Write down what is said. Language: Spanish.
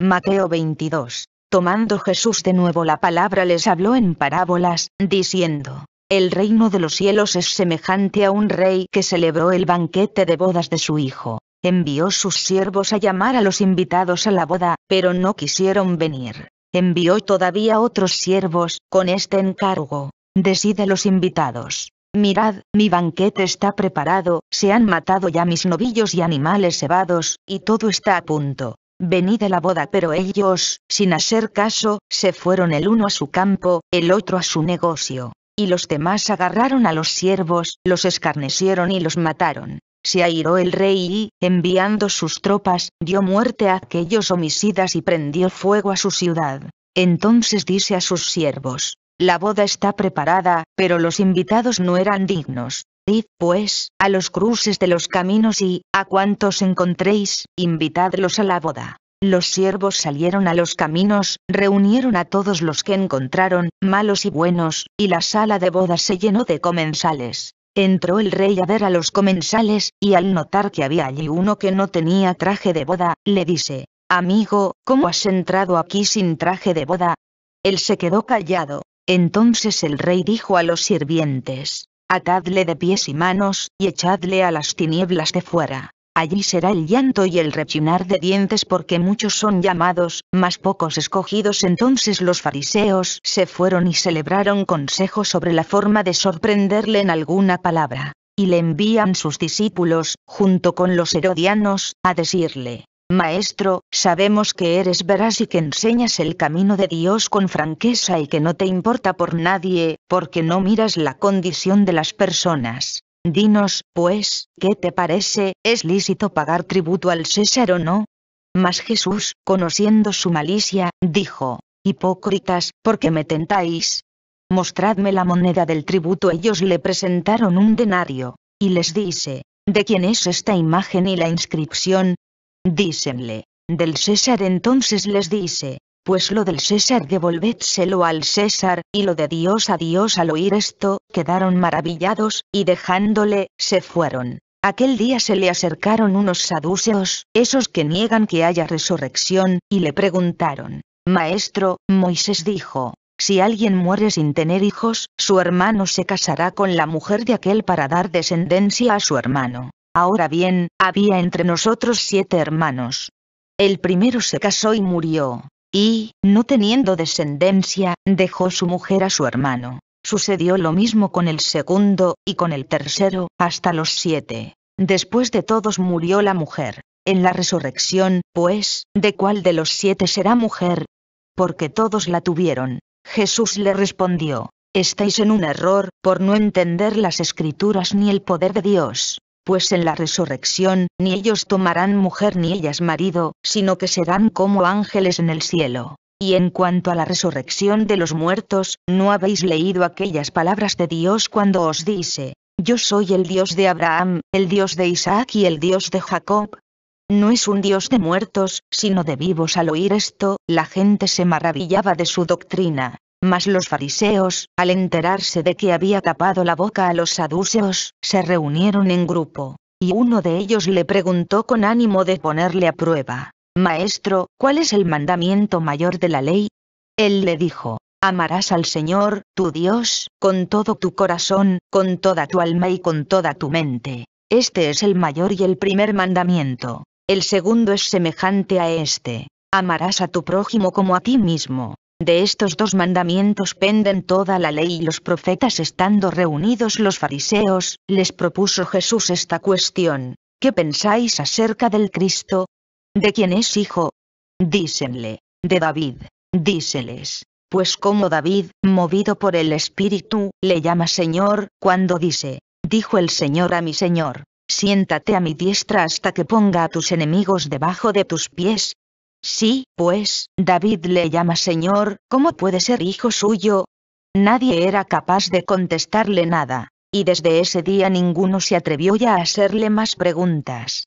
Mateo 22. Tomando Jesús de nuevo la palabra les habló en parábolas, diciendo, El reino de los cielos es semejante a un rey que celebró el banquete de bodas de su hijo. Envió sus siervos a llamar a los invitados a la boda, pero no quisieron venir. Envió todavía otros siervos, con este encargo, Decide a los invitados, Mirad, mi banquete está preparado, se han matado ya mis novillos y animales cebados, y todo está a punto venid a la boda. Pero ellos, sin hacer caso, se fueron el uno a su campo, el otro a su negocio. Y los demás agarraron a los siervos, los escarnecieron y los mataron. Se airó el rey y, enviando sus tropas, dio muerte a aquellos homicidas y prendió fuego a su ciudad. Entonces dice a sus siervos, la boda está preparada, pero los invitados no eran dignos pues, a los cruces de los caminos y, a cuantos encontréis, invitadlos a la boda. Los siervos salieron a los caminos, reunieron a todos los que encontraron, malos y buenos, y la sala de boda se llenó de comensales. Entró el rey a ver a los comensales, y al notar que había allí uno que no tenía traje de boda, le dice, Amigo, ¿cómo has entrado aquí sin traje de boda? Él se quedó callado. Entonces el rey dijo a los sirvientes, atadle de pies y manos, y echadle a las tinieblas de fuera. Allí será el llanto y el rechinar de dientes porque muchos son llamados, mas pocos escogidos. Entonces los fariseos se fueron y celebraron consejo sobre la forma de sorprenderle en alguna palabra. Y le envían sus discípulos, junto con los herodianos, a decirle, Maestro, sabemos que eres veraz y que enseñas el camino de Dios con franqueza y que no te importa por nadie, porque no miras la condición de las personas. Dinos, pues, ¿qué te parece? ¿Es lícito pagar tributo al César o no? Mas Jesús, conociendo su malicia, dijo, Hipócritas, ¿por qué me tentáis? Mostradme la moneda del tributo. Ellos le presentaron un denario, y les dice, ¿de quién es esta imagen y la inscripción? dícenle, del César entonces les dice, pues lo del César devolvédselo al César, y lo de Dios a Dios al oír esto, quedaron maravillados, y dejándole, se fueron. Aquel día se le acercaron unos saduceos, esos que niegan que haya resurrección, y le preguntaron, Maestro, Moisés dijo, si alguien muere sin tener hijos, su hermano se casará con la mujer de aquel para dar descendencia a su hermano. Ahora bien, había entre nosotros siete hermanos. El primero se casó y murió, y, no teniendo descendencia, dejó su mujer a su hermano. Sucedió lo mismo con el segundo, y con el tercero, hasta los siete. Después de todos murió la mujer. En la resurrección, pues, ¿de cuál de los siete será mujer? Porque todos la tuvieron. Jesús le respondió, estáis en un error, por no entender las escrituras ni el poder de Dios pues en la resurrección, ni ellos tomarán mujer ni ellas marido, sino que serán como ángeles en el cielo. Y en cuanto a la resurrección de los muertos, ¿no habéis leído aquellas palabras de Dios cuando os dice, Yo soy el Dios de Abraham, el Dios de Isaac y el Dios de Jacob? No es un Dios de muertos, sino de vivos. Al oír esto, la gente se maravillaba de su doctrina. Mas los fariseos, al enterarse de que había tapado la boca a los saduceos, se reunieron en grupo, y uno de ellos le preguntó con ánimo de ponerle a prueba, Maestro, ¿cuál es el mandamiento mayor de la ley? Él le dijo, Amarás al Señor, tu Dios, con todo tu corazón, con toda tu alma y con toda tu mente. Este es el mayor y el primer mandamiento. El segundo es semejante a este. Amarás a tu prójimo como a ti mismo. De estos dos mandamientos penden toda la ley y los profetas estando reunidos los fariseos, les propuso Jesús esta cuestión, ¿qué pensáis acerca del Cristo? ¿De quién es hijo? Dícenle, de David, díceles, pues como David, movido por el Espíritu, le llama Señor, cuando dice, dijo el Señor a mi Señor, siéntate a mi diestra hasta que ponga a tus enemigos debajo de tus pies, Sí, pues, David le llama Señor, ¿cómo puede ser hijo suyo? Nadie era capaz de contestarle nada, y desde ese día ninguno se atrevió ya a hacerle más preguntas.